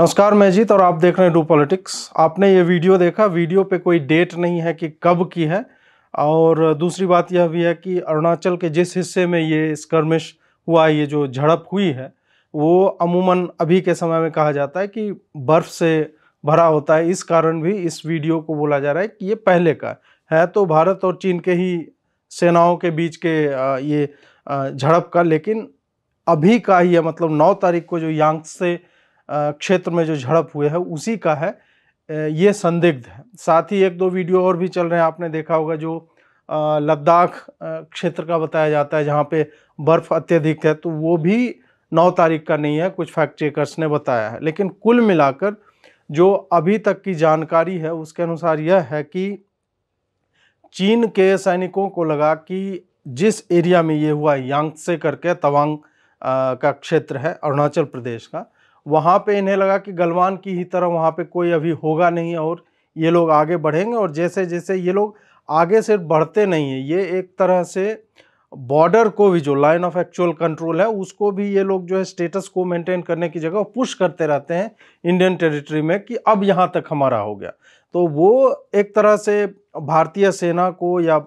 नमस्कार मैं जीत और आप देख रहे हैं डू पॉलिटिक्स आपने ये वीडियो देखा वीडियो पे कोई डेट नहीं है कि कब की है और दूसरी बात यह भी है कि अरुणाचल के जिस हिस्से में ये स्कर्मिश हुआ ये जो झड़प हुई है वो अमूमन अभी के समय में कहा जाता है कि बर्फ़ से भरा होता है इस कारण भी इस वीडियो को बोला जा रहा है कि ये पहले का है तो भारत और चीन के ही सेनाओं के बीच के ये झड़प का लेकिन अभी का ही है मतलब नौ तारीख को जो यांग से क्षेत्र में जो झड़प हुए है उसी का है ये संदिग्ध है साथ ही एक दो वीडियो और भी चल रहे हैं आपने देखा होगा जो लद्दाख क्षेत्र का बताया जाता है जहाँ पे बर्फ़ अत्यधिक है तो वो भी नौ तारीख का नहीं है कुछ फैक्ट चेकर्स ने बताया है लेकिन कुल मिलाकर जो अभी तक की जानकारी है उसके अनुसार यह है कि चीन के सैनिकों को लगा कि जिस एरिया में ये हुआ यांगसे करके तवांग का क्षेत्र है अरुणाचल प्रदेश का वहाँ पे इन्हें लगा कि गलवान की ही तरह वहाँ पे कोई अभी होगा नहीं और ये लोग आगे बढ़ेंगे और जैसे जैसे ये लोग आगे से बढ़ते नहीं हैं ये एक तरह से बॉर्डर को भी जो लाइन ऑफ एक्चुअल कंट्रोल है उसको भी ये लोग जो है स्टेटस को मेंटेन करने की जगह पुश करते रहते हैं इंडियन टेरिटरी में कि अब यहाँ तक हमारा हो गया तो वो एक तरह से भारतीय सेना को या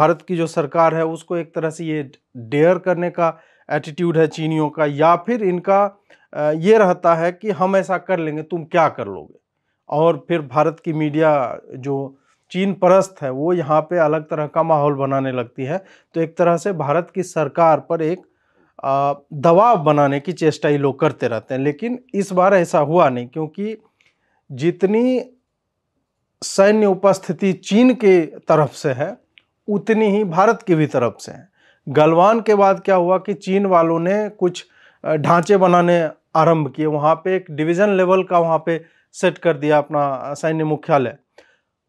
भारत की जो सरकार है उसको एक तरह से ये डेयर करने का एटीट्यूड है चीनियों का या फिर इनका ये रहता है कि हम ऐसा कर लेंगे तुम क्या कर लोगे और फिर भारत की मीडिया जो चीन परस्त है वो यहाँ पे अलग तरह का माहौल बनाने लगती है तो एक तरह से भारत की सरकार पर एक दबाव बनाने की चेष्टा ये लोग करते रहते हैं लेकिन इस बार ऐसा हुआ नहीं क्योंकि जितनी सैन्य उपस्थिति चीन के तरफ से है उतनी ही भारत की भी तरफ से है गलवान के बाद क्या हुआ कि चीन वालों ने कुछ ढांचे बनाने आरंभ किए वहाँ पे एक डिवीज़न लेवल का वहाँ पे सेट कर दिया अपना सैन्य मुख्यालय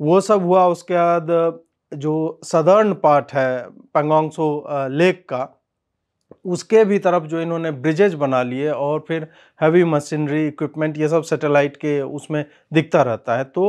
वो सब हुआ उसके बाद जो सदर्न पार्ट है पंगोंगसो लेक का उसके भी तरफ जो इन्होंने ब्रिजेज बना लिए और फिर हैवी मशीनरी इक्विपमेंट ये सब सैटेलाइट के उसमें दिखता रहता है तो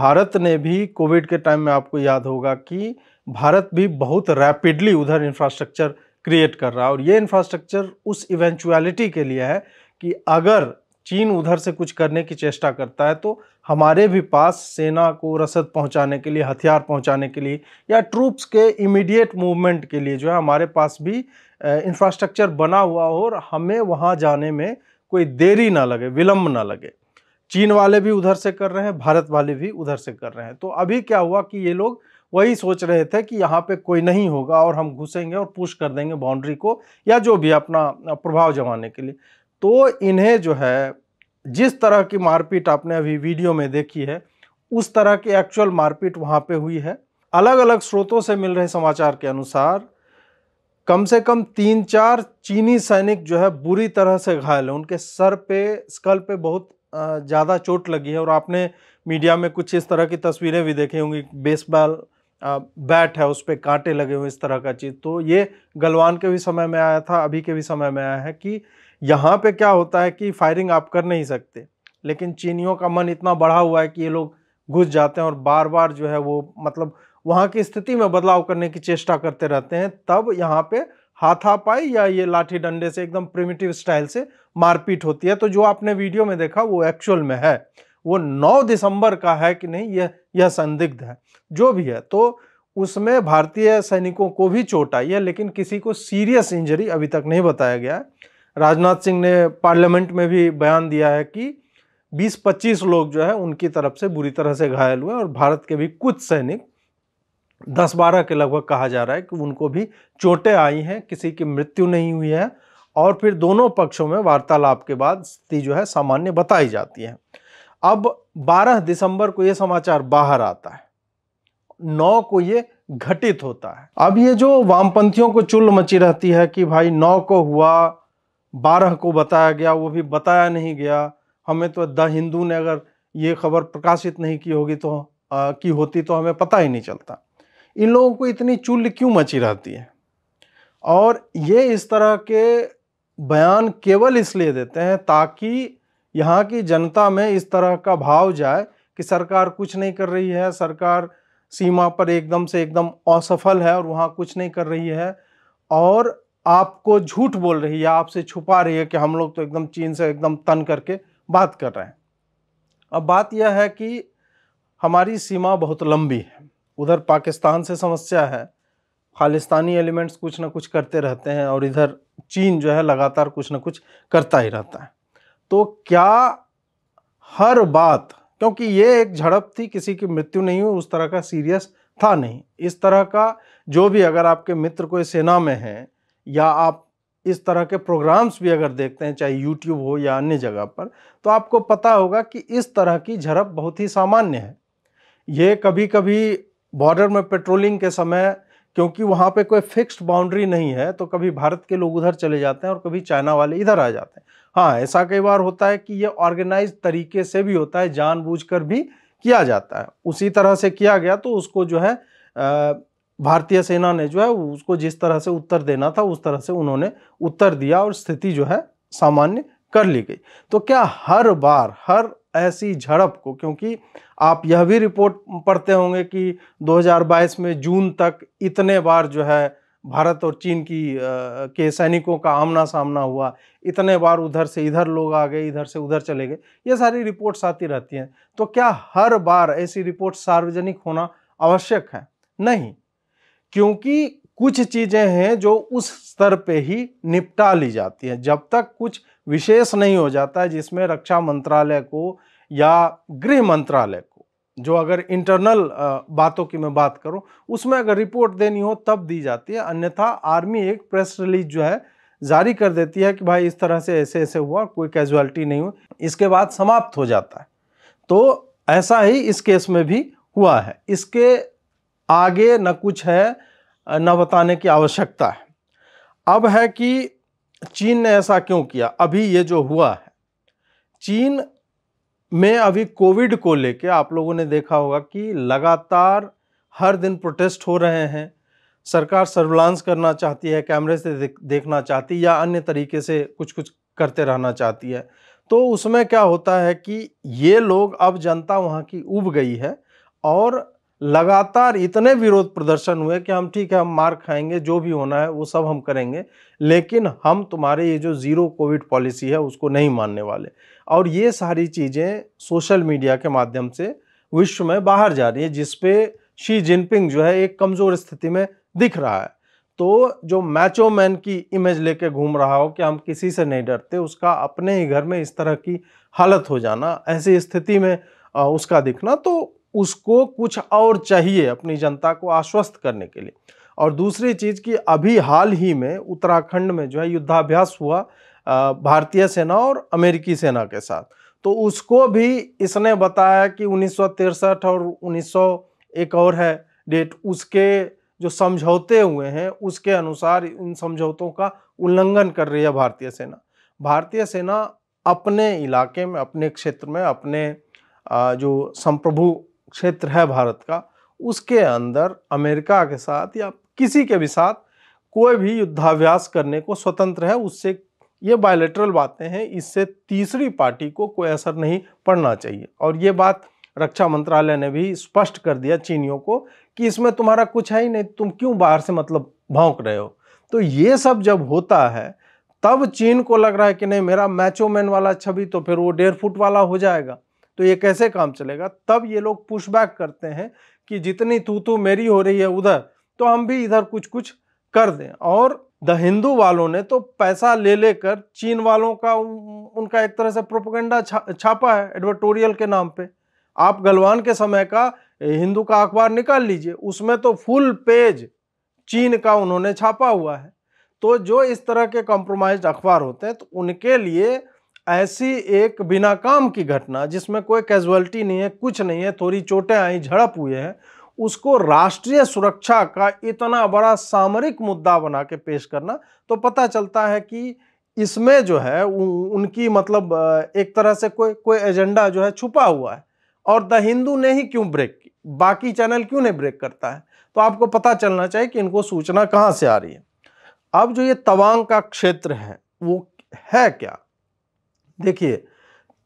भारत ने भी कोविड के टाइम में आपको याद होगा कि भारत भी बहुत रैपिडली उधर इंफ्रास्ट्रक्चर क्रिएट कर रहा है और ये इंफ्रास्ट्रक्चर उस इवेंचुअलिटी के लिए है कि अगर चीन उधर से कुछ करने की चेष्टा करता है तो हमारे भी पास सेना को रसद पहुंचाने के लिए हथियार पहुंचाने के लिए या ट्रूप्स के इमीडिएट मूवमेंट के लिए जो है हमारे पास भी इंफ्रास्ट्रक्चर बना हुआ हो और हमें वहाँ जाने में कोई देरी ना लगे विलंब ना लगे चीन वाले भी उधर से कर रहे हैं भारत वाले भी उधर से कर रहे हैं तो अभी क्या हुआ कि ये लोग वही सोच रहे थे कि यहाँ पे कोई नहीं होगा और हम घुसेंगे और पुश कर देंगे बाउंड्री को या जो भी अपना प्रभाव जमाने के लिए तो इन्हें जो है जिस तरह की मारपीट आपने अभी वीडियो में देखी है उस तरह की एक्चुअल मारपीट वहाँ पे हुई है अलग अलग स्रोतों से मिल रहे समाचार के अनुसार कम से कम तीन चार चीनी सैनिक जो है बुरी तरह से घायल हैं उनके सर पे स्कल पे बहुत ज़्यादा चोट लगी है और आपने मीडिया में कुछ इस तरह की तस्वीरें भी देखी होंगी बेसबॉल बैट है उस पर कांटे लगे हुए इस तरह का चीज़ तो ये गलवान के भी समय में आया था अभी के भी समय में आया है कि यहाँ पे क्या होता है कि फायरिंग आप कर नहीं सकते लेकिन चीनियों का मन इतना बढ़ा हुआ है कि ये लोग घुस जाते हैं और बार बार जो है वो मतलब वहाँ की स्थिति में बदलाव करने की चेष्टा करते रहते हैं तब यहाँ पे हाथापाई या ये लाठी डंडे से एकदम प्रिमिटिव स्टाइल से मारपीट होती है तो जो आपने वीडियो में देखा वो एक्चुअल में है वो 9 दिसंबर का है कि नहीं यह यह संदिग्ध है जो भी है तो उसमें भारतीय सैनिकों को भी चोट आई है लेकिन किसी को सीरियस इंजरी अभी तक नहीं बताया गया है राजनाथ सिंह ने पार्लियामेंट में भी बयान दिया है कि 20-25 लोग जो है उनकी तरफ से बुरी तरह से घायल हुए और भारत के भी कुछ सैनिक 10-12 के लगभग कहा जा रहा है कि उनको भी चोटें आई हैं किसी की मृत्यु नहीं हुई है और फिर दोनों पक्षों में वार्तालाप के बाद स्थिति जो है सामान्य बताई जाती है अब 12 दिसंबर को ये समाचार बाहर आता है 9 को ये घटित होता है अब ये जो वामपंथियों को चुल मची रहती है कि भाई 9 को हुआ बारह को बताया गया वो भी बताया नहीं गया हमें तो द हिंदू ने अगर ये खबर प्रकाशित नहीं की होगी तो आ, की होती तो हमें पता ही नहीं चलता इन लोगों को इतनी चुल्ल क्यों मची रहती है और ये इस तरह के बयान केवल इसलिए देते हैं ताकि यहाँ की जनता में इस तरह का भाव जाए कि सरकार कुछ नहीं कर रही है सरकार सीमा पर एकदम से एकदम असफल है और वहाँ कुछ नहीं कर रही है और आपको झूठ बोल रही है आपसे छुपा रही है कि हम लोग तो एकदम चीन से एकदम तन करके बात कर रहे हैं अब बात यह है कि हमारी सीमा बहुत लंबी है उधर पाकिस्तान से समस्या है खालिस्तानी एलिमेंट्स कुछ ना कुछ करते रहते हैं और इधर चीन जो है लगातार कुछ ना कुछ करता ही रहता है तो क्या हर बात क्योंकि ये एक झड़प थी किसी की मृत्यु नहीं हुई उस तरह का सीरियस था नहीं इस तरह का जो भी अगर आपके मित्र कोई सेना में है या आप इस तरह के प्रोग्राम्स भी अगर देखते हैं चाहे यूट्यूब हो या अन्य जगह पर तो आपको पता होगा कि इस तरह की झड़प बहुत ही सामान्य है ये कभी कभी बॉर्डर में पेट्रोलिंग के समय क्योंकि वहाँ पे कोई फिक्स्ड बाउंड्री नहीं है तो कभी भारत के लोग उधर चले जाते हैं और कभी चाइना वाले इधर आ जाते हैं हाँ ऐसा कई बार होता है कि ये ऑर्गेनाइज तरीके से भी होता है जानबूझकर भी किया जाता है उसी तरह से किया गया तो उसको जो है आ, भारतीय सेना ने जो है उसको जिस तरह से उत्तर देना था उस तरह से उन्होंने उत्तर दिया और स्थिति जो है सामान्य कर ली गई तो क्या हर बार हर ऐसी झड़प को क्योंकि आप यह भी रिपोर्ट पढ़ते होंगे कि 2022 में जून तक इतने बार जो है भारत और चीन की आ, के सैनिकों का आमना सामना हुआ इतने बार उधर से इधर लोग आ गए इधर से उधर चले गए ये सारी रिपोर्ट्स आती रहती हैं तो क्या हर बार ऐसी रिपोर्ट सार्वजनिक होना आवश्यक है नहीं क्योंकि कुछ चीज़ें हैं जो उस स्तर पे ही निपटा ली जाती हैं जब तक कुछ विशेष नहीं हो जाता जिसमें रक्षा मंत्रालय को या गृह मंत्रालय को जो अगर इंटरनल बातों की मैं बात करूं उसमें अगर रिपोर्ट देनी हो तब दी जाती है अन्यथा आर्मी एक प्रेस रिलीज जो है जारी कर देती है कि भाई इस तरह से ऐसे ऐसे हुआ कोई कैजुअलिटी नहीं हुई इसके बाद समाप्त हो जाता है तो ऐसा ही इस केस में भी हुआ है इसके आगे न कुछ है न बताने की आवश्यकता है अब है कि चीन ने ऐसा क्यों किया अभी ये जो हुआ है चीन में अभी कोविड को लेके आप लोगों ने देखा होगा कि लगातार हर दिन प्रोटेस्ट हो रहे हैं सरकार सर्विलांस करना चाहती है कैमरे से देखना चाहती या अन्य तरीके से कुछ कुछ करते रहना चाहती है तो उसमें क्या होता है कि ये लोग अब जनता वहाँ की उब गई है और लगातार इतने विरोध प्रदर्शन हुए कि हम ठीक है हम मार खाएंगे जो भी होना है वो सब हम करेंगे लेकिन हम तुम्हारे ये जो ज़ीरो कोविड पॉलिसी है उसको नहीं मानने वाले और ये सारी चीज़ें सोशल मीडिया के माध्यम से विश्व में बाहर जा रही है जिसपे शी जिनपिंग जो है एक कमज़ोर स्थिति में दिख रहा है तो जो मैचो मैन की इमेज लेके घूम रहा हो कि हम किसी से नहीं डरते उसका अपने ही घर में इस तरह की हालत हो जाना ऐसी स्थिति में उसका दिखना तो उसको कुछ और चाहिए अपनी जनता को आश्वस्त करने के लिए और दूसरी चीज़ कि अभी हाल ही में उत्तराखंड में जो है युद्धाभ्यास हुआ भारतीय सेना और अमेरिकी सेना के साथ तो उसको भी इसने बताया कि उन्नीस और उन्नीस एक और है डेट उसके जो समझौते हुए हैं उसके अनुसार इन समझौतों का उल्लंघन कर रही है भारतीय सेना भारतीय सेना अपने इलाके में अपने क्षेत्र में अपने जो संप्रभु क्षेत्र है भारत का उसके अंदर अमेरिका के साथ या किसी के भी साथ कोई भी युद्धाभ्यास करने को स्वतंत्र है उससे ये बायोलेटरल बातें हैं इससे तीसरी पार्टी को कोई असर नहीं पड़ना चाहिए और ये बात रक्षा मंत्रालय ने भी स्पष्ट कर दिया चीनियों को कि इसमें तुम्हारा कुछ है ही नहीं तुम क्यों बाहर से मतलब भौंक रहे हो तो ये सब जब होता है तब चीन को लग रहा है कि नहीं मेरा मैचोमैन वाला छवि तो फिर वो डेढ़ फुट वाला हो जाएगा तो ये कैसे काम चलेगा तब ये लोग पुशबैक करते हैं कि जितनी तू तू मेरी हो रही है उधर तो हम भी इधर कुछ कुछ कर दें और द हिंदू वालों ने तो पैसा ले लेकर चीन वालों का उनका एक तरह से प्रोपोगंडा छा, छापा है एडवर्टोरियल के नाम पे आप गलवान के समय का हिंदू का अखबार निकाल लीजिए उसमें तो फुल पेज चीन का उन्होंने छापा हुआ है तो जो इस तरह के कॉम्प्रोमाइज अखबार होते हैं तो उनके लिए ऐसी एक बिना काम की घटना जिसमें कोई कैजुअलिटी नहीं है कुछ नहीं है थोड़ी चोटें आई झड़प हुए हैं उसको राष्ट्रीय सुरक्षा का इतना बड़ा सामरिक मुद्दा बना के पेश करना तो पता चलता है कि इसमें जो है उनकी मतलब एक तरह से कोई कोई एजेंडा जो है छुपा हुआ है और द हिंदू ने ही क्यों ब्रेक की बाकी चैनल क्यों नहीं ब्रेक करता है तो आपको पता चलना चाहिए कि इनको सूचना कहाँ से आ रही है अब जो ये तवांग का क्षेत्र है वो है क्या देखिए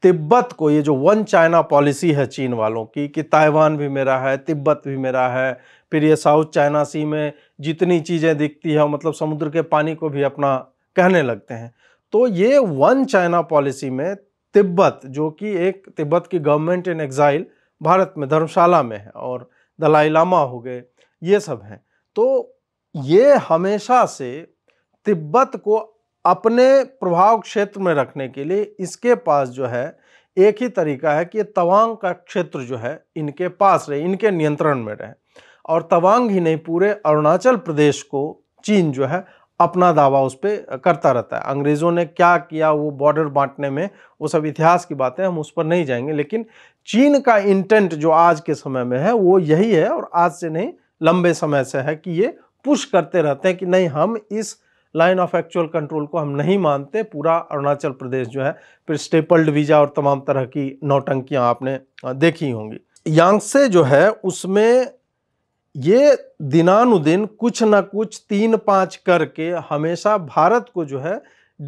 तिब्बत को ये जो वन चाइना पॉलिसी है चीन वालों की कि ताइवान भी मेरा है तिब्बत भी मेरा है फिर ये साउथ चाइना सी में जितनी चीज़ें दिखती है मतलब समुद्र के पानी को भी अपना कहने लगते हैं तो ये वन चाइना पॉलिसी में तिब्बत जो कि एक तिब्बत की गवर्नमेंट इन एग्ज़ाइल भारत में धर्मशाला में है और दलाई लामा हो गए ये सब हैं तो ये हमेशा से तिब्बत को अपने प्रभाव क्षेत्र में रखने के लिए इसके पास जो है एक ही तरीका है कि तवांग का क्षेत्र जो है इनके पास रहे इनके नियंत्रण में रहे और तवांग ही नहीं पूरे अरुणाचल प्रदेश को चीन जो है अपना दावा उस पर करता रहता है अंग्रेज़ों ने क्या किया वो बॉर्डर बांटने में वो सब इतिहास की बातें हम उस पर नहीं जाएंगे लेकिन चीन का इंटेंट जो आज के समय में है वो यही है और आज से नहीं लंबे समय से है कि ये पुश करते रहते हैं कि नहीं हम इस लाइन ऑफ एक्चुअल कंट्रोल को हम नहीं मानते पूरा अरुणाचल प्रदेश जो है फिर स्टेपल्ड वीज़ा और तमाम तरह की नौटंकियाँ आपने देखी होंगी यांगसे जो है उसमें ये दिनानुदिन कुछ ना कुछ तीन पाँच करके हमेशा भारत को जो है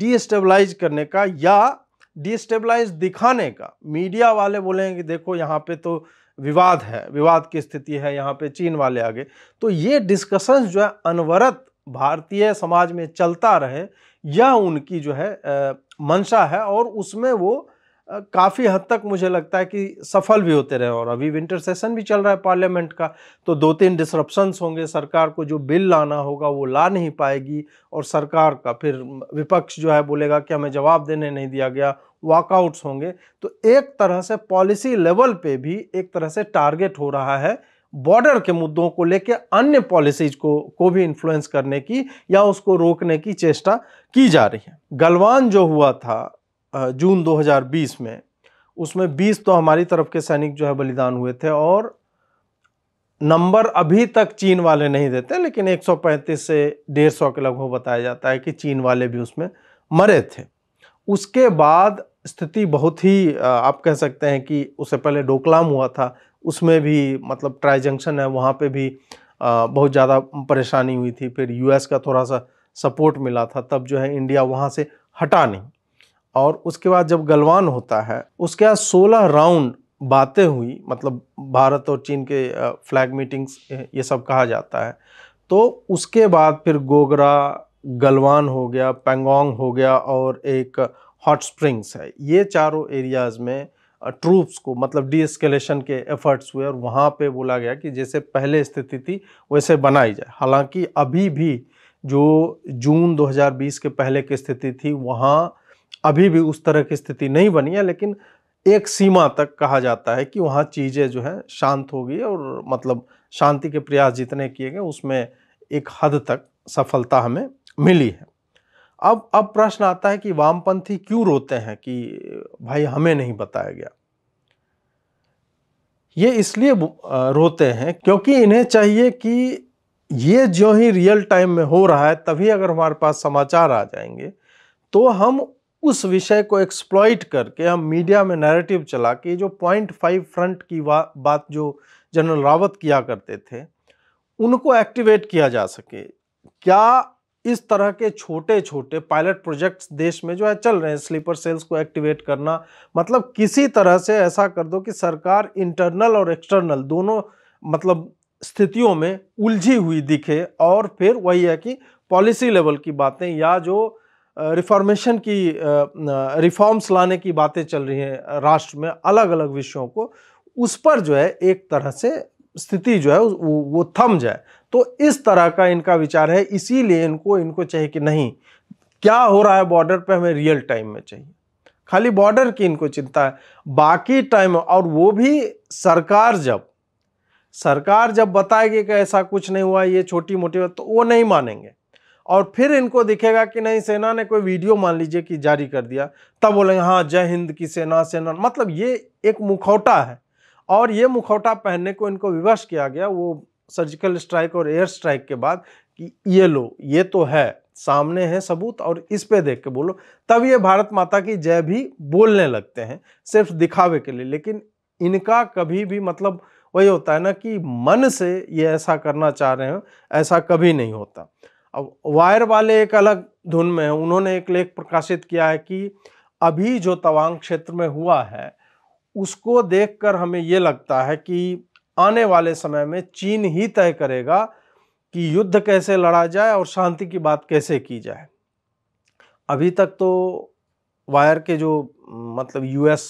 डीस्टेबलाइज करने का या डिस्टेबलाइज दिखाने का मीडिया वाले बोले कि देखो यहाँ पे तो विवाद है विवाद की स्थिति है यहाँ पे चीन वाले आगे तो ये डिस्कशंस जो है अनवरत भारतीय समाज में चलता रहे यह उनकी जो है मंशा है और उसमें वो काफ़ी हद तक मुझे लगता है कि सफल भी होते रहे और अभी विंटर सेशन भी चल रहा है पार्लियामेंट का तो दो तीन डिसरप्शंस होंगे सरकार को जो बिल लाना होगा वो ला नहीं पाएगी और सरकार का फिर विपक्ष जो है बोलेगा कि हमें जवाब देने नहीं दिया गया वॉकआउट्स होंगे तो एक तरह से पॉलिसी लेवल पे भी एक तरह से टारगेट हो रहा है बॉर्डर के मुद्दों को लेकर अन्य पॉलिसीज को को भी इन्फ्लुएंस करने की या उसको रोकने की चेष्टा की जा रही है गलवान जो हुआ था जून 2020 में उसमें 20 तो हमारी तरफ के सैनिक जो है बलिदान हुए थे और नंबर अभी तक चीन वाले नहीं देते लेकिन 135 से 150 के लगभग बताया जाता है कि चीन वाले भी उसमें मरे थे उसके बाद स्थिति बहुत ही आप कह सकते हैं कि उससे पहले डोकलाम हुआ था उसमें भी मतलब ट्राई जंक्शन है वहाँ पे भी आ, बहुत ज़्यादा परेशानी हुई थी फिर यूएस का थोड़ा सा सपोर्ट मिला था तब जो है इंडिया वहाँ से हटा नहीं और उसके बाद जब गलवान होता है उसके बाद सोलह राउंड बातें हुई मतलब भारत और चीन के फ्लैग मीटिंग्स ये सब कहा जाता है तो उसके बाद फिर गोगरा गलवान हो गया पेंगोंग हो गया और एक हॉट स्प्रिंग्स है ये चारों एरियाज़ में ट्रूप्स को मतलब डी एस्केलेशन के एफर्ट्स हुए और वहाँ पे बोला गया कि जैसे पहले स्थिति थी वैसे बनाई जाए हालांकि अभी भी जो जून 2020 के पहले की स्थिति थी वहाँ अभी भी उस तरह की स्थिति नहीं बनी है लेकिन एक सीमा तक कहा जाता है कि वहाँ चीज़ें जो है शांत होगी और मतलब शांति के प्रयास जितने किए गए उसमें एक हद तक सफलता हमें मिली है अब अब प्रश्न आता है कि वामपंथी क्यों रोते हैं कि भाई हमें नहीं बताया गया ये इसलिए रोते हैं क्योंकि इन्हें चाहिए कि ये जो ही रियल टाइम में हो रहा है तभी अगर हमारे पास समाचार आ जाएंगे तो हम उस विषय को एक्सप्लॉइट करके हम मीडिया में नैरेटिव चला के जो पॉइंट फाइव फ्रंट की बात जो जनरल रावत किया करते थे उनको एक्टिवेट किया जा सके क्या इस तरह के छोटे छोटे पायलट प्रोजेक्ट्स देश में जो है चल रहे हैं स्लीपर सेल्स को एक्टिवेट करना मतलब किसी तरह से ऐसा कर दो कि सरकार इंटरनल और एक्सटर्नल दोनों मतलब स्थितियों में उलझी हुई दिखे और फिर वही है कि पॉलिसी लेवल की बातें या जो रिफॉर्मेशन की रिफॉर्म्स लाने की बातें चल रही हैं राष्ट्र में अलग अलग विषयों को उस पर जो है एक तरह से स्थिति जो है वो, वो थम जाए तो इस तरह का इनका विचार है इसीलिए इनको इनको चाहिए कि नहीं क्या हो रहा है बॉर्डर पे हमें रियल टाइम में चाहिए खाली बॉर्डर की इनको चिंता है बाकी टाइम और वो भी सरकार जब सरकार जब बताएगी कि ऐसा कुछ नहीं हुआ ये छोटी मोटी तो वो नहीं मानेंगे और फिर इनको दिखेगा कि नहीं सेना ने कोई वीडियो मान लीजिए कि जारी कर दिया तब बोलेंगे हाँ जय हिंद की सेना सेना मतलब ये एक मुखौटा है और ये मुखौटा पहनने को इनको विवश किया गया वो सर्जिकल स्ट्राइक और एयर स्ट्राइक के बाद कि ये लो ये तो है सामने है सबूत और इस पे देख के बोलो तब ये भारत माता की जय भी बोलने लगते हैं सिर्फ दिखावे के लिए लेकिन इनका कभी भी मतलब वही होता है ना कि मन से ये ऐसा करना चाह रहे हो ऐसा कभी नहीं होता अब वायर वाले एक अलग धुन में हैं उन्होंने एक लेख प्रकाशित किया है कि अभी जो तवांग क्षेत्र में हुआ है उसको देखकर हमें ये लगता है कि आने वाले समय में चीन ही तय करेगा कि युद्ध कैसे लड़ा जाए और शांति की बात कैसे की जाए अभी तक तो वायर के जो मतलब यूएस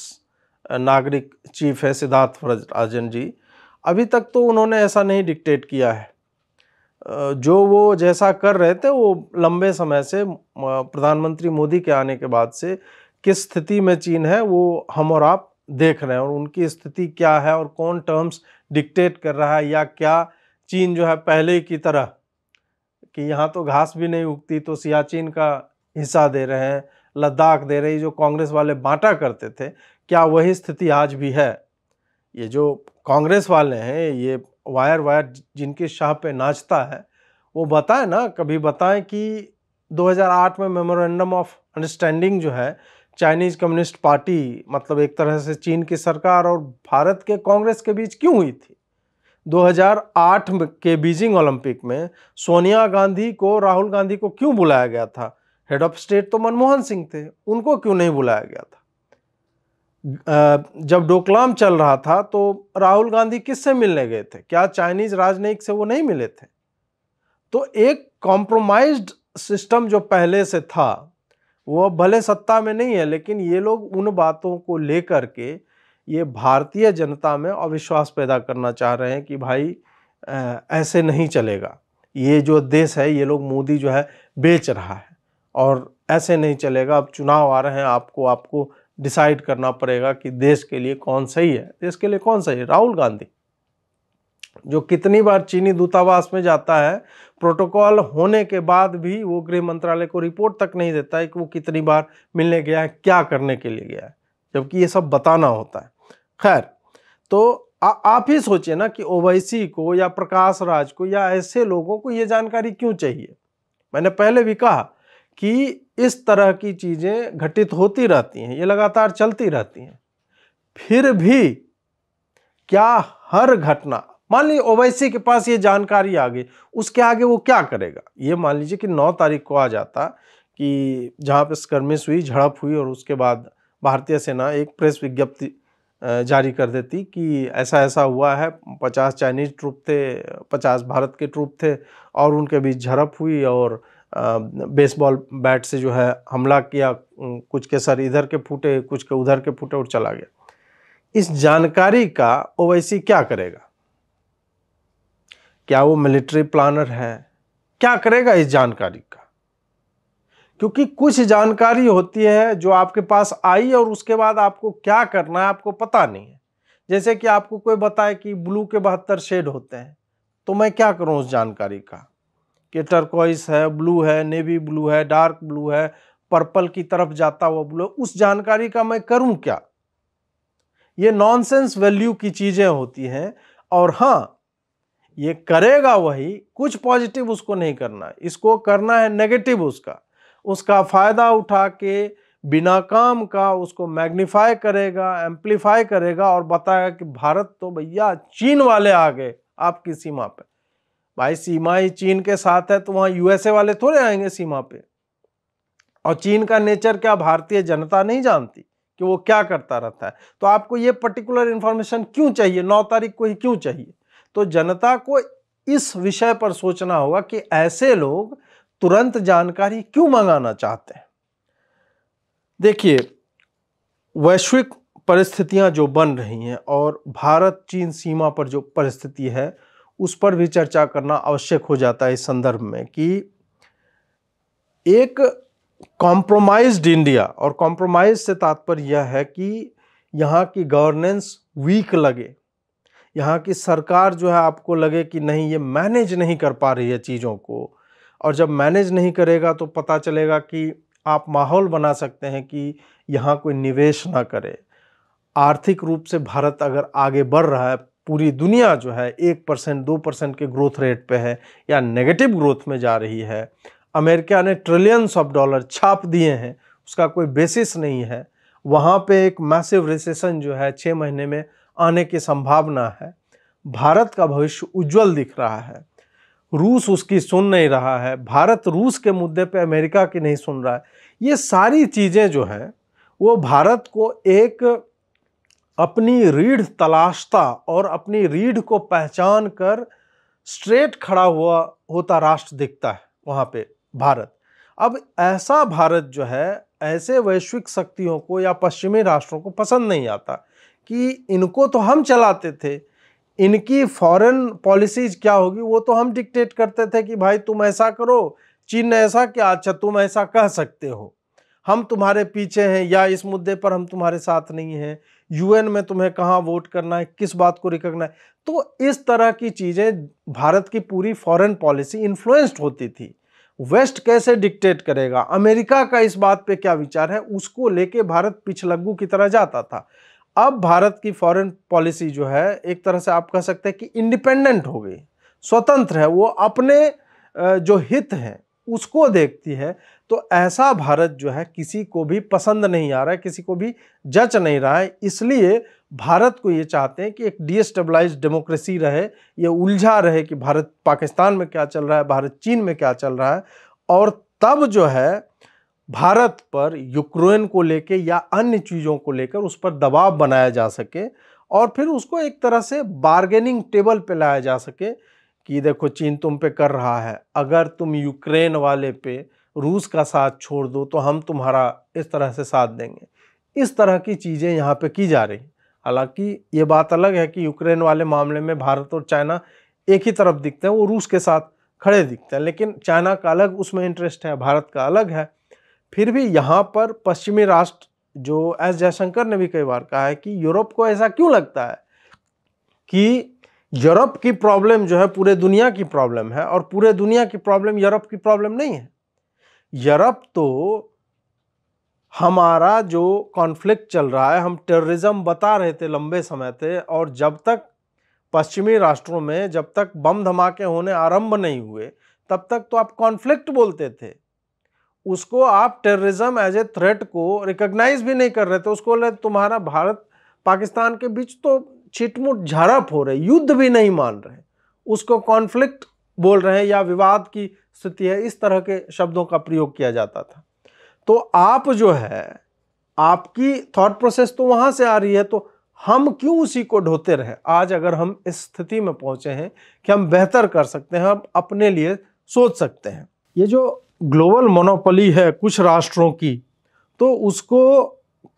नागरिक चीफ है सिद्धार्थ राजन जी अभी तक तो उन्होंने ऐसा नहीं डिक्टेट किया है जो वो जैसा कर रहे थे वो लंबे समय से प्रधानमंत्री मोदी के आने के बाद से किस स्थिति में चीन है वो हम और आप देख रहे हैं और उनकी स्थिति क्या है और कौन टर्म्स डिक्टेट कर रहा है या क्या चीन जो है पहले की तरह कि यहाँ तो घास भी नहीं उगती तो सियाचिन का हिस्सा दे रहे हैं लद्दाख दे रही जो कांग्रेस वाले बांटा करते थे क्या वही स्थिति आज भी है ये जो कांग्रेस वाले हैं ये वायर वायर जिनके शाह पे नाचता है वो बताएं ना कभी बताएं कि 2008 में मेमोरेंडम ऑफ अंडरस्टैंडिंग जो है चाइनीज कम्युनिस्ट पार्टी मतलब एक तरह से चीन की सरकार और भारत के कांग्रेस के बीच क्यों हुई थी 2008 के बीजिंग ओलंपिक में सोनिया गांधी को राहुल गांधी को क्यों बुलाया गया था हेड ऑफ स्टेट तो मनमोहन सिंह थे उनको क्यों नहीं बुलाया गया था जब डोकलाम चल रहा था तो राहुल गांधी किससे मिलने गए थे क्या चाइनीज राजनयिक से वो नहीं मिले थे तो एक कॉम्प्रोमाइज्ड सिस्टम जो पहले से था वो अब भले सत्ता में नहीं है लेकिन ये लोग उन बातों को लेकर के ये भारतीय जनता में अविश्वास पैदा करना चाह रहे हैं कि भाई ऐसे नहीं चलेगा ये जो देश है ये लोग मोदी जो है बेच रहा है और ऐसे नहीं चलेगा अब चुनाव आ रहे हैं आपको आपको डिसाइड करना पड़ेगा कि देश के लिए कौन सही है देश के लिए कौन सही है राहुल गांधी जो कितनी बार चीनी दूतावास में जाता है प्रोटोकॉल होने के बाद भी वो गृह मंत्रालय को रिपोर्ट तक नहीं देता है कि वो कितनी बार मिलने गया है क्या करने के लिए गया है जबकि ये सब बताना होता है खैर तो आ, आप ही सोचिए ना कि ओवैसी को या प्रकाश राज को या ऐसे लोगों को ये जानकारी क्यों चाहिए मैंने पहले भी कहा कि इस तरह की चीज़ें घटित होती रहती हैं ये लगातार चलती रहती हैं फिर भी क्या हर घटना मान लीजिए ओवैसी के पास ये जानकारी आ गई उसके आगे वो क्या करेगा ये मान लीजिए कि नौ तारीख को आ जाता कि जहाँ पर स्कर्मिश हुई झड़प हुई और उसके बाद भारतीय सेना एक प्रेस विज्ञप्ति जारी कर देती कि ऐसा ऐसा हुआ है पचास चाइनीज ट्रूप थे पचास भारत के ट्रूप थे और उनके बीच झड़प हुई और बेसबॉल बैट से जो है हमला किया कुछ के सर इधर के फूटे कुछ के उधर के फूटे और चला गया इस जानकारी का ओवैसी क्या करेगा क्या वो मिलिट्री प्लानर है क्या करेगा इस जानकारी का क्योंकि कुछ जानकारी होती है जो आपके पास आई और उसके बाद आपको क्या करना है आपको पता नहीं है जैसे कि आपको कोई बताए कि ब्लू के बहत्तर शेड होते हैं तो मैं क्या करूं उस जानकारी का कि टर्कोइस है ब्लू है नेवी ब्लू है डार्क ब्लू है पर्पल की तरफ जाता हुआ ब्लू उस जानकारी का मैं करूं क्या ये नॉनसेंस वैल्यू की चीज़ें होती हैं और हाँ ये करेगा वही कुछ पॉजिटिव उसको नहीं करना है इसको करना है नेगेटिव उसका उसका फ़ायदा उठा के बिना काम का उसको मैग्नीफाई करेगा एम्पलीफाई करेगा और बताएगा कि भारत तो भैया चीन वाले आ गए आपकी सीमा पे भाई सीमा ही चीन के साथ है तो वहाँ यूएसए वाले थोड़े आएंगे सीमा पे और चीन का नेचर क्या भारतीय जनता नहीं जानती कि वो क्या करता रहता है तो आपको ये पर्टिकुलर इन्फॉर्मेशन क्यों चाहिए नौ तारीख को ही क्यों चाहिए तो जनता को इस विषय पर सोचना होगा कि ऐसे लोग तुरंत जानकारी क्यों मंगाना चाहते हैं देखिए वैश्विक परिस्थितियां जो बन रही हैं और भारत चीन सीमा पर जो परिस्थिति है उस पर भी चर्चा करना आवश्यक हो जाता है इस संदर्भ में कि एक कॉम्प्रोमाइज्ड इंडिया और कॉम्प्रोमाइज से तात्पर्य यह है कि यहाँ की गवर्नेंस वीक लगे यहाँ की सरकार जो है आपको लगे कि नहीं ये मैनेज नहीं कर पा रही है चीज़ों को और जब मैनेज नहीं करेगा तो पता चलेगा कि आप माहौल बना सकते हैं कि यहाँ कोई निवेश ना करे आर्थिक रूप से भारत अगर आगे बढ़ रहा है पूरी दुनिया जो है एक परसेंट दो परसेंट के ग्रोथ रेट पे है या नेगेटिव ग्रोथ में जा रही है अमेरिका ने ट्रिलियंस ऑफ डॉलर छाप दिए हैं उसका कोई बेसिस नहीं है वहाँ पे एक मैसिव रिसेशन जो है छः महीने में आने की संभावना है भारत का भविष्य उज्जवल दिख रहा है रूस उसकी सुन नहीं रहा है भारत रूस के मुद्दे पे अमेरिका की नहीं सुन रहा है ये सारी चीज़ें जो हैं वो भारत को एक अपनी रीढ़ तलाशता और अपनी रीढ़ को पहचान कर स्ट्रेट खड़ा हुआ होता राष्ट्र दिखता है वहाँ पे भारत अब ऐसा भारत जो है ऐसे वैश्विक शक्तियों को या पश्चिमी राष्ट्रों को पसंद नहीं आता कि इनको तो हम चलाते थे इनकी फॉरेन पॉलिसीज क्या होगी वो तो हम डिक्टेट करते थे कि भाई तुम ऐसा करो चीन ने ऐसा क्या अच्छा तुम ऐसा कह सकते हो हम तुम्हारे पीछे हैं या इस मुद्दे पर हम तुम्हारे साथ नहीं हैं यूएन में तुम्हें कहाँ वोट करना है किस बात को रिकगना है तो इस तरह की चीज़ें भारत की पूरी फॉरेन पॉलिसी इन्फ्लुएंस्ड होती थी वेस्ट कैसे डिक्टेट करेगा अमेरिका का इस बात पे क्या विचार है उसको लेके भारत पिछलग्गू की तरह जाता था अब भारत की फॉरेन पॉलिसी जो है एक तरह से आप कह सकते हैं कि इंडिपेंडेंट हो गई स्वतंत्र है वो अपने जो हित हैं उसको देखती है तो ऐसा भारत जो है किसी को भी पसंद नहीं आ रहा है किसी को भी जच नहीं रहा है इसलिए भारत को ये चाहते हैं कि एक डीस्टेबलाइज डेमोक्रेसी रहे ये उलझा रहे कि भारत पाकिस्तान में क्या चल रहा है भारत चीन में क्या चल रहा है और तब जो है भारत पर यूक्रेन को लेके या अन्य चीज़ों को लेकर उस पर दबाव बनाया जा सके और फिर उसको एक तरह से बार्गेनिंग टेबल पे लाया जा सके कि देखो चीन तुम पे कर रहा है अगर तुम यूक्रेन वाले पे रूस का साथ छोड़ दो तो हम तुम्हारा इस तरह से साथ देंगे इस तरह की चीज़ें यहाँ पे की जा रही हालांकि ये बात अलग है कि यूक्रेन वाले मामले में भारत और चाइना एक ही तरफ दिखते हैं वो रूस के साथ खड़े दिखते हैं लेकिन चाइना का अलग उसमें इंटरेस्ट है भारत का अलग है फिर भी यहाँ पर पश्चिमी राष्ट्र जो एस जयशंकर ने भी कई बार कहा है कि यूरोप को ऐसा क्यों लगता है कि यूरोप की प्रॉब्लम जो है पूरे दुनिया की प्रॉब्लम है और पूरे दुनिया की प्रॉब्लम यूरोप की प्रॉब्लम नहीं है यूरोप तो हमारा जो कॉन्फ्लिक्ट चल रहा है हम टेररिज्म बता रहे थे लंबे समय थे और जब तक पश्चिमी राष्ट्रों में जब तक बम धमाके होने आरंभ नहीं हुए तब तक तो आप कॉन्फ्लिक्ट बोलते थे उसको आप टेररिज्म एज ए थ्रेट को रिकग्नाइज भी नहीं कर रहे थे उसको ले तुम्हारा भारत पाकिस्तान के बीच तो छिटमुट झड़प हो रही युद्ध भी नहीं मान रहे उसको कॉन्फ्लिक्ट बोल रहे हैं या विवाद की स्थिति है इस तरह के शब्दों का प्रयोग किया जाता था तो आप जो है आपकी थॉट प्रोसेस तो वहाँ से आ रही है तो हम क्यों उसी को ढोते रहे आज अगर हम इस स्थिति में पहुँचे हैं कि हम बेहतर कर सकते हैं हम अपने लिए सोच सकते हैं ये जो ग्लोबल मोनोपोली है कुछ राष्ट्रों की तो उसको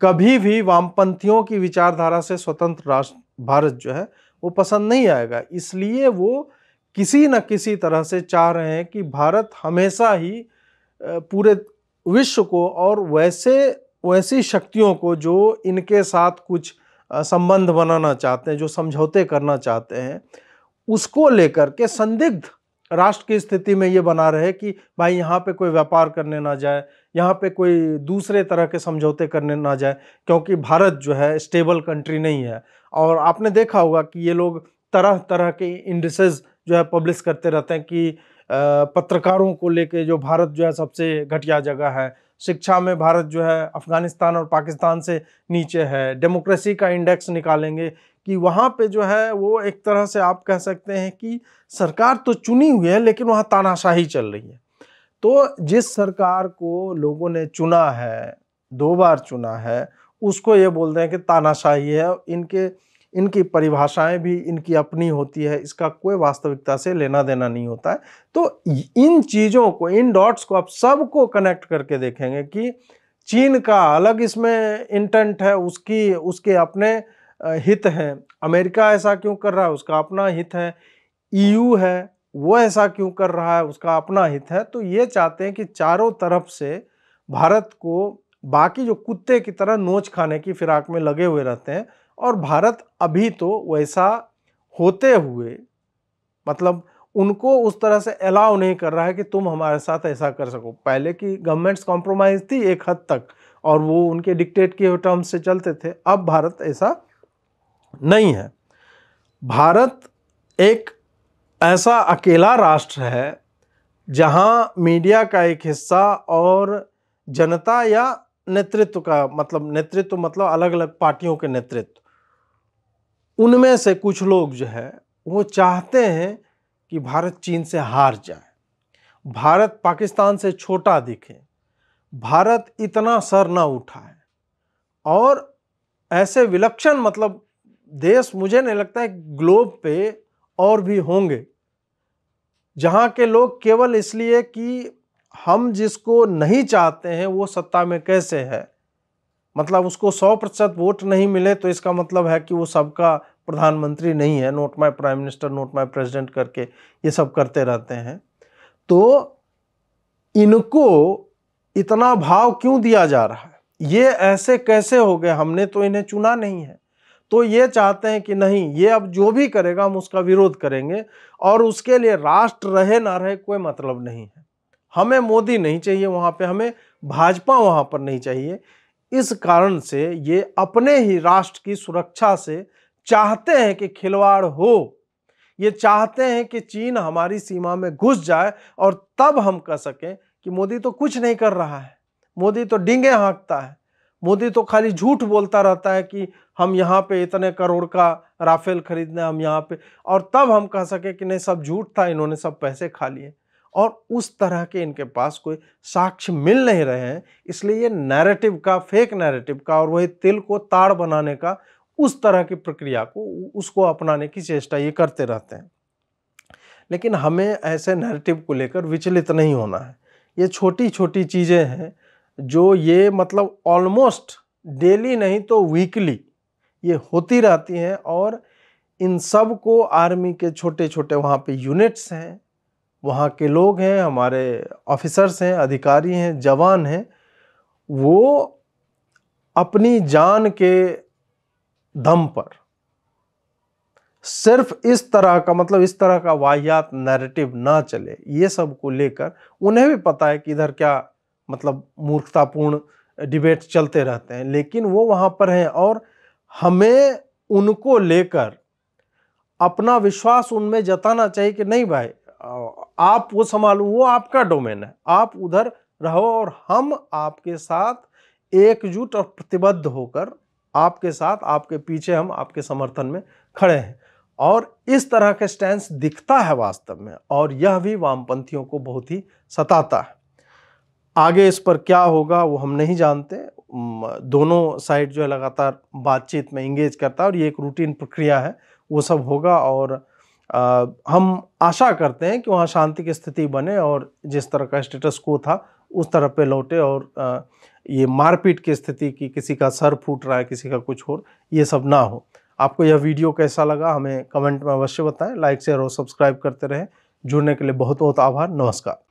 कभी भी वामपंथियों की विचारधारा से स्वतंत्र राष्ट्र भारत जो है वो पसंद नहीं आएगा इसलिए वो किसी न किसी तरह से चाह रहे हैं कि भारत हमेशा ही पूरे विश्व को और वैसे वैसी शक्तियों को जो इनके साथ कुछ संबंध बनाना चाहते हैं जो समझौते करना चाहते हैं उसको लेकर के संदिग्ध राष्ट्र की स्थिति में ये बना रहे कि भाई यहाँ पे कोई व्यापार करने ना जाए यहाँ पे कोई दूसरे तरह के समझौते करने ना जाए क्योंकि भारत जो है स्टेबल कंट्री नहीं है और आपने देखा होगा कि ये लोग तरह तरह के इंडसेज जो है पब्लिश करते रहते हैं कि पत्रकारों को लेके जो भारत जो है सबसे घटिया जगह है शिक्षा में भारत जो है अफ़गानिस्तान और पाकिस्तान से नीचे है डेमोक्रेसी का इंडेक्स निकालेंगे कि वहाँ पे जो है वो एक तरह से आप कह सकते हैं कि सरकार तो चुनी हुई है लेकिन वहाँ तानाशाही चल रही है तो जिस सरकार को लोगों ने चुना है दो बार चुना है उसको ये बोलते हैं कि तानाशाही है इनके इनकी परिभाषाएं भी इनकी अपनी होती है इसका कोई वास्तविकता से लेना देना नहीं होता है तो इन चीज़ों को इन डॉट्स को आप सबको कनेक्ट करके देखेंगे कि चीन का अलग इसमें इंटेंट है उसकी उसके अपने हित है अमेरिका ऐसा क्यों कर रहा है उसका अपना हित है ईयू e है वो ऐसा क्यों कर रहा है उसका अपना हित है तो ये चाहते हैं कि चारों तरफ से भारत को बाकी जो कुत्ते की तरह नोच खाने की फिराक में लगे हुए रहते हैं और भारत अभी तो वैसा होते हुए मतलब उनको उस तरह से अलाउ नहीं कर रहा है कि तुम हमारे साथ ऐसा कर सको पहले की गवर्नमेंट्स कॉम्प्रोमाइज़ थी एक हद तक और वो उनके डिक्टेट के टर्म्स से चलते थे अब भारत ऐसा नहीं है भारत एक ऐसा अकेला राष्ट्र है जहाँ मीडिया का एक हिस्सा और जनता या नेतृत्व का मतलब नेतृत्व मतलब अलग अलग पार्टियों के नेतृत्व उनमें से कुछ लोग जो है वो चाहते हैं कि भारत चीन से हार जाए भारत पाकिस्तान से छोटा दिखे भारत इतना सर ना उठाए और ऐसे विलक्षण मतलब देश मुझे नहीं लगता है ग्लोब पे और भी होंगे जहाँ के लोग केवल इसलिए कि हम जिसको नहीं चाहते हैं वो सत्ता में कैसे है मतलब उसको सौ प्रतिशत वोट नहीं मिले तो इसका मतलब है कि वो सबका प्रधानमंत्री नहीं है not my prime minister not my president करके ये सब करते रहते हैं तो इनको इतना भाव क्यों दिया जा रहा है ये ऐसे कैसे हो गए हमने तो इन्हें चुना नहीं है तो ये चाहते हैं कि नहीं ये अब जो भी करेगा हम उसका विरोध करेंगे और उसके लिए राष्ट्र रहे ना रहे कोई मतलब नहीं है हमें मोदी नहीं चाहिए वहाँ पे हमें भाजपा वहाँ पर नहीं चाहिए इस कारण से ये अपने ही राष्ट्र की सुरक्षा से चाहते हैं कि खिलवाड़ हो ये चाहते हैं कि चीन हमारी सीमा में घुस जाए और तब हम कह सकें कि मोदी तो कुछ नहीं कर रहा है मोदी तो डिंगे हाँकता है मोदी तो खाली झूठ बोलता रहता है कि हम यहाँ पे इतने करोड़ का राफेल खरीदना हम यहाँ पे और तब हम कह सके कि नहीं सब झूठ था इन्होंने सब पैसे खा लिए और उस तरह के इनके पास कोई साक्ष्य मिल नहीं रहे हैं इसलिए ये नैरेटिव का फेक नैरेटिव का और वही तिल को ताड़ बनाने का उस तरह की प्रक्रिया को उसको अपनाने की चेष्टा ये करते रहते हैं लेकिन हमें ऐसे नैरेटिव को लेकर विचलित नहीं होना है ये छोटी छोटी चीज़ें हैं जो ये मतलब ऑलमोस्ट डेली नहीं तो वीकली ये होती रहती हैं और इन सब को आर्मी के छोटे छोटे वहाँ पे यूनिट्स हैं वहाँ के लोग हैं हमारे ऑफिसर्स हैं अधिकारी हैं जवान हैं वो अपनी जान के दम पर सिर्फ इस तरह का मतलब इस तरह का वाहियात नैरेटिव ना चले ये सब को लेकर उन्हें भी पता है कि इधर क्या मतलब मूर्खतापूर्ण डिबेट चलते रहते हैं लेकिन वो वहाँ पर हैं और हमें उनको लेकर अपना विश्वास उनमें जताना चाहिए कि नहीं भाई आप वो संभालो वो आपका डोमेन है आप उधर रहो और हम आपके साथ एकजुट और प्रतिबद्ध होकर आपके साथ आपके पीछे हम आपके समर्थन में खड़े हैं और इस तरह का स्टैंड दिखता है वास्तव में और यह भी वामपंथियों को बहुत ही सताता है आगे इस पर क्या होगा वो हम नहीं जानते दोनों साइड जो है लगातार बातचीत में इंगेज करता है और ये एक रूटीन प्रक्रिया है वो सब होगा और आ, हम आशा करते हैं कि वहाँ शांति की स्थिति बने और जिस तरह का स्टेटस को था उस तरह पे लौटे और आ, ये मारपीट की स्थिति की किसी का सर फूट रहा है किसी का कुछ और ये सब ना हो आपको यह वीडियो कैसा लगा हमें कमेंट में अवश्य बताएं लाइक शेयर और सब्सक्राइब करते रहें जुड़ने के लिए बहुत बहुत आभार नमस्कार